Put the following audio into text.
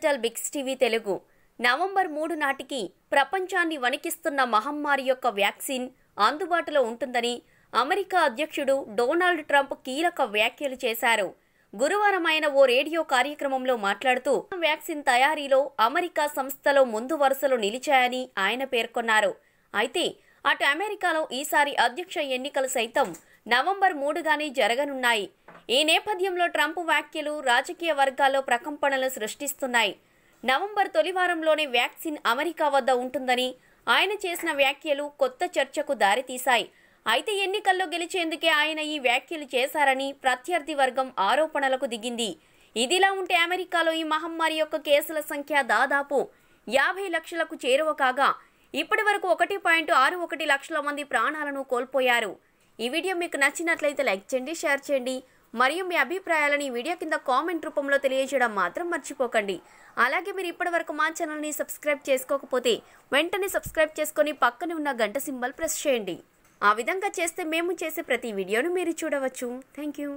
digital బిగ్స్ TV Telugu November మూడు నాటికి ప్రపంచాన్ని వణికిస్తున్న మహమ్మారి యొక్క వ్యాక్సిన్ అందుబాటులో ఉంటుందని అమెరికా అధ్యక్షుడు డొనాల్డ్ ట్రంప్ కీలక వ్యాఖ్యలు చేశారు గురువారం ఆయన ఓ రేడియో కార్యక్రమంలో మాట్లాడుతూ వ్యాక్సిన్ తయారీలో అమెరికా సంస్థలో ముందు వరుసలు నిలిచాయని ఆయన పేర్కొన్నారు అయితే అటు అమెరికాలో ఈసారి అధ్యక్ష ఎన్నికలు సైతం నవంబర్ మూడుగానే జరగనున్నాయి ఈ నేపథ్యంలో ట్రంప్ వ్యాఖ్యలు రాజకీయ వర్గాల్లో ప్రకంపనలు సృష్టిస్తున్నాయి నవంబర్ తొలివారంలోనే వ్యాక్సిన్ అమెరికా వద్ద ఉంటుందని ఆయన చేసిన వ్యాఖ్యలు కొత్త చర్చకు దారితీశాయి అయితే ఎన్నికల్లో గెలిచేందుకే ఆయన ఈ వ్యాఖ్యలు చేశారని ప్రత్యర్థి వర్గం ఆరోపణలకు దిగింది ఇదిలా ఉంటే అమెరికాలో ఈ మహమ్మారి యొక్క కేసుల సంఖ్య దాదాపు యాభై లక్షలకు చేరువ కాగా ఇప్పటి వరకు ఒకటి పాయింట్ ఆరు ఒకటి లక్షల మంది ప్రాణాలను కోల్పోయారు ఈ వీడియో మీకు నచ్చినట్లయితే లైక్ చేయండి షేర్ చేయండి మరియు మీ అభిప్రాయాలని వీడియో కింద కామెంట్ రూపంలో తెలియజేయడం మాత్రం మర్చిపోకండి అలాగే మీరు ఇప్పటివరకు మా ఛానల్ని సబ్స్క్రైబ్ చేసుకోకపోతే వెంటనే సబ్స్క్రైబ్ చేసుకొని పక్కనే ఉన్న గంట సింబల్ ప్రెస్ చేయండి ఆ విధంగా చేస్తే మేము చేసే ప్రతి వీడియోను మీరు చూడవచ్చు థ్యాంక్ యూ